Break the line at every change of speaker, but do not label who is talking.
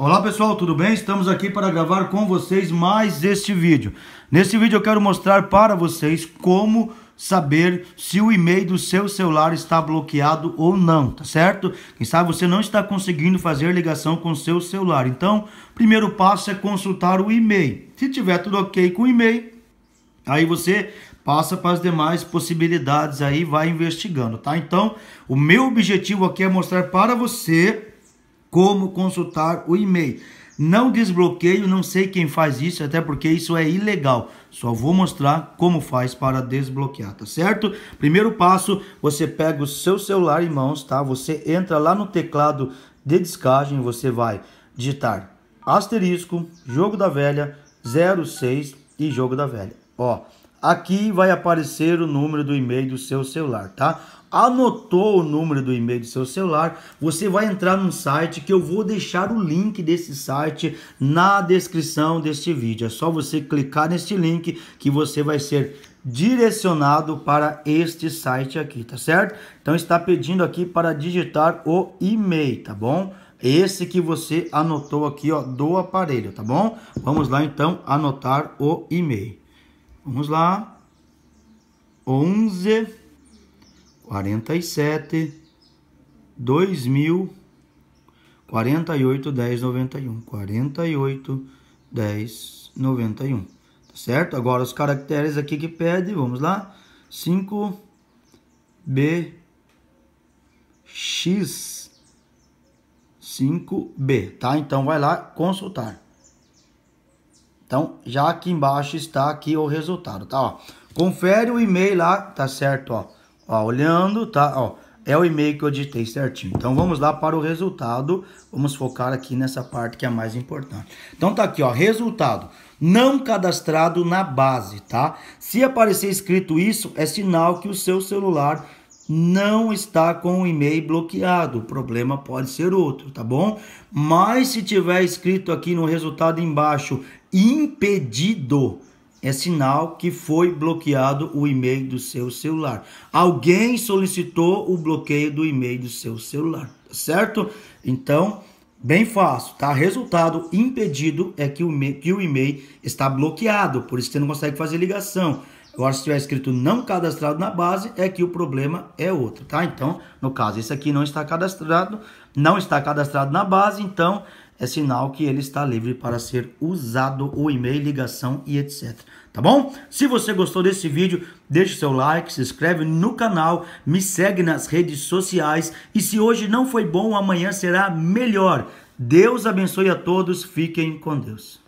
Olá pessoal, tudo bem? Estamos aqui para gravar com vocês mais este vídeo. Neste vídeo eu quero mostrar para vocês como saber se o e-mail do seu celular está bloqueado ou não, tá certo? Quem sabe você não está conseguindo fazer ligação com o seu celular. Então, primeiro passo é consultar o e-mail. Se tiver tudo ok com o e-mail, aí você passa para as demais possibilidades aí, vai investigando, tá? Então, o meu objetivo aqui é mostrar para você como consultar o e-mail. Não desbloqueio, não sei quem faz isso, até porque isso é ilegal. Só vou mostrar como faz para desbloquear, tá certo? Primeiro passo, você pega o seu celular em mãos, tá? Você entra lá no teclado de descagem, você vai digitar asterisco, jogo da velha, 06 e jogo da velha. Ó, Aqui vai aparecer o número do e-mail do seu celular, tá? Anotou o número do e-mail do seu celular, você vai entrar num site que eu vou deixar o link desse site na descrição deste vídeo. É só você clicar neste link que você vai ser direcionado para este site aqui, tá certo? Então está pedindo aqui para digitar o e-mail, tá bom? Esse que você anotou aqui, ó, do aparelho, tá bom? Vamos lá então anotar o e-mail. Vamos lá. 11 47 2000 48 10 91 48 10 91 tá certo agora os caracteres aqui que pede vamos lá 5 B X 5B tá então vai lá consultar então, já aqui embaixo está aqui o resultado, tá? Ó, confere o e-mail lá, tá certo, ó. ó olhando, tá? Ó, é o e-mail que eu digitei certinho. Então, vamos lá para o resultado. Vamos focar aqui nessa parte que é a mais importante. Então, tá aqui, ó, resultado. Não cadastrado na base, tá? Se aparecer escrito isso, é sinal que o seu celular não está com o e-mail bloqueado. O problema pode ser outro, tá bom? Mas se tiver escrito aqui no resultado embaixo impedido, é sinal que foi bloqueado o e-mail do seu celular. Alguém solicitou o bloqueio do e-mail do seu celular, tá certo? Então, bem fácil, tá? Resultado impedido é que o e-mail está bloqueado, por isso você não consegue fazer ligação. Agora, se tiver escrito não cadastrado na base, é que o problema é outro, tá? Então, no caso, esse aqui não está cadastrado, não está cadastrado na base, então é sinal que ele está livre para ser usado o e-mail, ligação e etc. Tá bom? Se você gostou desse vídeo, deixe seu like, se inscreve no canal, me segue nas redes sociais e se hoje não foi bom, amanhã será melhor. Deus abençoe a todos, fiquem com Deus.